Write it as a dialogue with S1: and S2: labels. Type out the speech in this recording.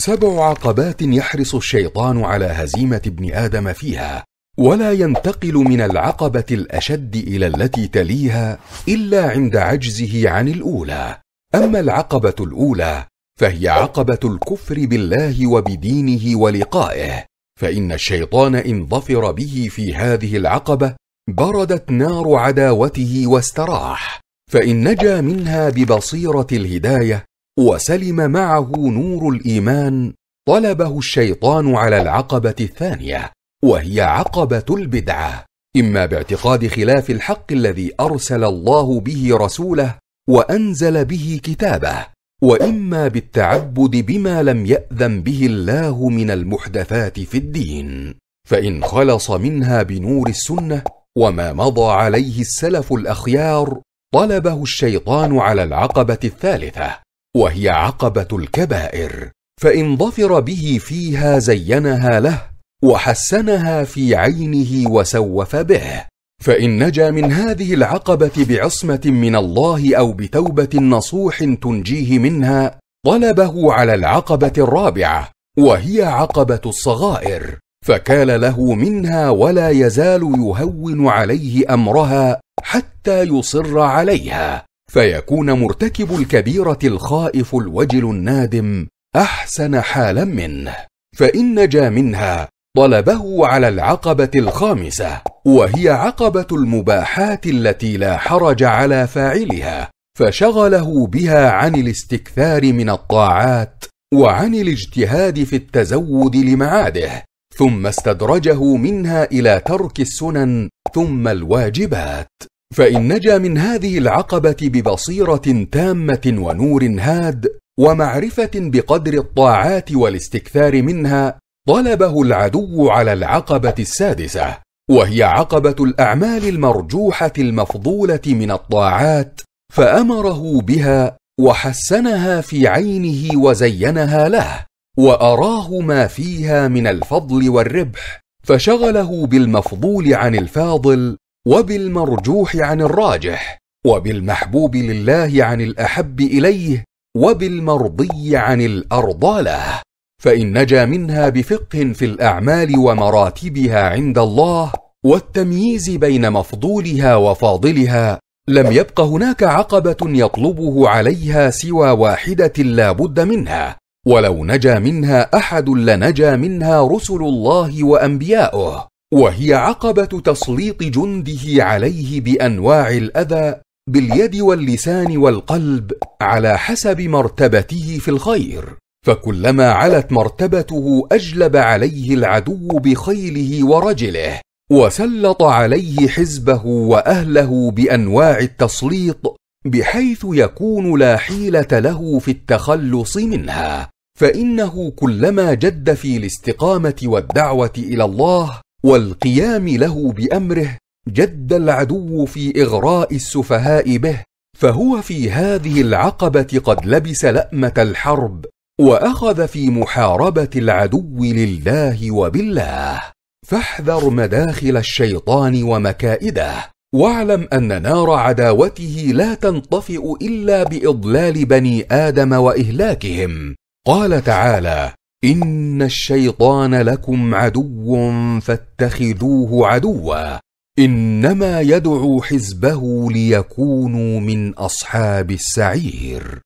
S1: سبع عقبات يحرص الشيطان على هزيمه ابن ادم فيها ولا ينتقل من العقبه الاشد الى التي تليها الا عند عجزه عن الاولى اما العقبه الاولى فهي عقبه الكفر بالله وبدينه ولقائه فان الشيطان ان ظفر به في هذه العقبه بردت نار عداوته واستراح فان نجا منها ببصيره الهدايه وسلم معه نور الايمان طلبه الشيطان على العقبه الثانيه وهي عقبه البدعه اما باعتقاد خلاف الحق الذي ارسل الله به رسوله وانزل به كتابه واما بالتعبد بما لم ياذن به الله من المحدثات في الدين فان خلص منها بنور السنه وما مضى عليه السلف الاخيار طلبه الشيطان على العقبه الثالثه وهي عقبه الكبائر فان ظفر به فيها زينها له وحسنها في عينه وسوف به فان نجا من هذه العقبه بعصمه من الله او بتوبه نصوح تنجيه منها طلبه على العقبه الرابعه وهي عقبه الصغائر فكال له منها ولا يزال يهون عليه امرها حتى يصر عليها فيكون مرتكب الكبيره الخائف الوجل النادم احسن حالا منه فان نجا منها طلبه على العقبه الخامسه وهي عقبه المباحات التي لا حرج على فاعلها فشغله بها عن الاستكثار من الطاعات وعن الاجتهاد في التزود لمعاده ثم استدرجه منها الى ترك السنن ثم الواجبات فإن نجا من هذه العقبة ببصيرة تامة ونور هاد ومعرفة بقدر الطاعات والاستكثار منها طلبه العدو على العقبة السادسة وهي عقبة الأعمال المرجوحة المفضولة من الطاعات فأمره بها وحسنها في عينه وزينها له وأراه ما فيها من الفضل والربح فشغله بالمفضول عن الفاضل وبالمرجوح عن الراجح وبالمحبوب لله عن الاحب اليه وبالمرضي عن الارضى له فان نجا منها بفقه في الاعمال ومراتبها عند الله والتمييز بين مفضولها وفاضلها لم يبق هناك عقبه يطلبه عليها سوى واحده لا بد منها ولو نجا منها احد لنجا منها رسل الله وانبياؤه وهي عقبة تسليط جنده عليه بأنواع الأذى باليد واللسان والقلب على حسب مرتبته في الخير فكلما علت مرتبته أجلب عليه العدو بخيله ورجله وسلط عليه حزبه وأهله بأنواع التسليط بحيث يكون لا حيلة له في التخلص منها فإنه كلما جد في الاستقامة والدعوة إلى الله والقيام له بأمره جد العدو في إغراء السفهاء به فهو في هذه العقبة قد لبس لأمة الحرب وأخذ في محاربة العدو لله وبالله فاحذر مداخل الشيطان ومكائده واعلم ان نار عداوته لا تنطفئ الا باضلال بني ادم واهلاكهم قال تعالى ان الشيطان لكم عدو فاتخذوه عدوا انما يدعو حزبه ليكونوا من اصحاب السعير